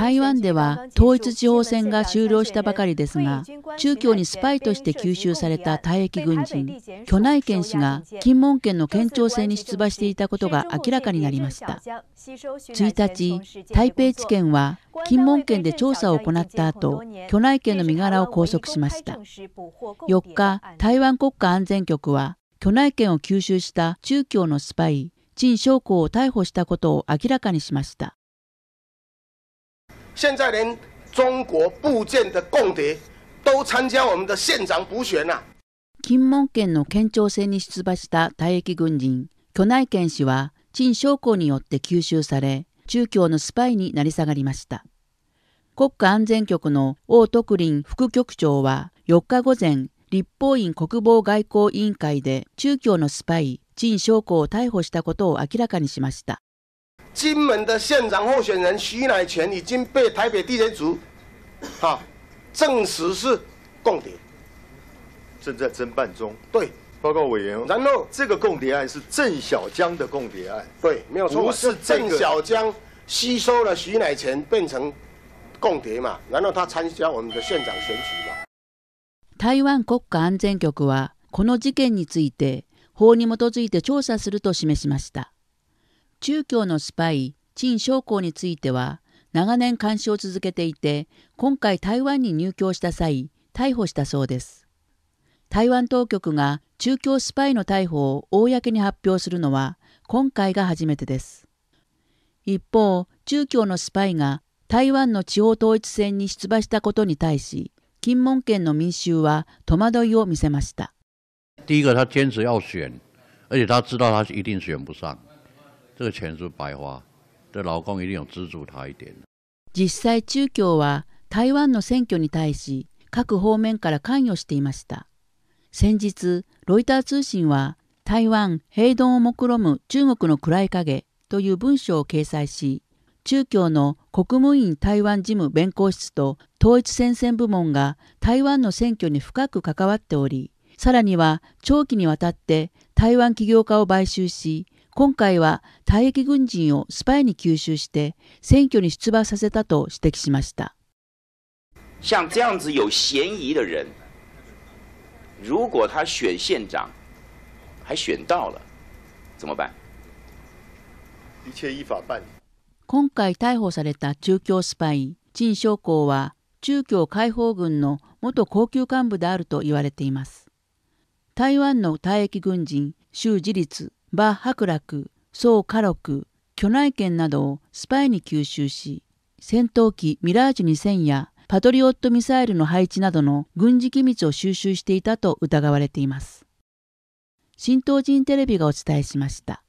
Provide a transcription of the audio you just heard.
台湾では統一地方選が終了したばかりですが中共にスパイとして吸収された退役軍人巨内健氏が金門県の県庁選に出馬していたことが明らかになりました1日台北地検は金門県で調査を行った後巨内県の身柄を拘束しました4日台湾国家安全局は巨内県を吸収した中共のスパイ陳将校を逮捕したことを明らかにしました现在连中国部件的共谍都参加我们的县长补选啊。金門県の県庁選に出馬した退役軍人、巨内県氏は、陳将校によって吸収され、中共のスパイになり下がりました。国家安全局の王徳林副局長は、4日午前、立法院国防外交委員会で中共のスパイ、陳将校を逮捕したことを明らかにしました。金门的县长候选人徐乃权已经被台北地检署，哈，证实是共谍，正在侦办中。对，报告委员。然后这个共谍案是郑小江的共谍案。对，没有错。不是郑小江吸收了徐乃权变成共谍嘛？然后他参加我们的县长选举嘛？台湾国家安全局はこの事件について法に基づいて調査すると示しました。中共のスパイ陳将校については長年監視を続けていて今回台湾に入境した際逮捕したそうです台湾当局が中共スパイの逮捕を公に発表するのは今回が初めてです一方中共のスパイが台湾の地方統一選に出馬したことに対し金門県の民衆は戸惑いを見せました第一个他坚持要选而且他知道他一定选不上这个钱是白花，这劳工一定有资助他一点。実際中共は台湾の選挙に対し各方面から関与していました。先日、ロイター通信は台湾平凡を目論む中国の暗い影という文章を掲載し、中共の国務院台湾事務弁公室と統一戦線部門が台湾の選挙に深く関わっており、さらには長期にわたって台湾起業家を買収し、今回は退役軍人をスパイに吸収して選挙に出馬させたと指摘しました。像这样子有嫌疑的人，如果他选县长，还选到了，怎么办？一切依法办理。今回逮捕された中共スパイ陳将校は中共解放軍の元高級幹部であると言われています。台湾の退役軍人、周自立馬伯楽、宋家禄、巨内剣などをスパイに吸収し、戦闘機ミラージュ2000やパトリオットミサイルの配置などの軍事機密を収集していたと疑われています。新東人テレビがお伝えしました。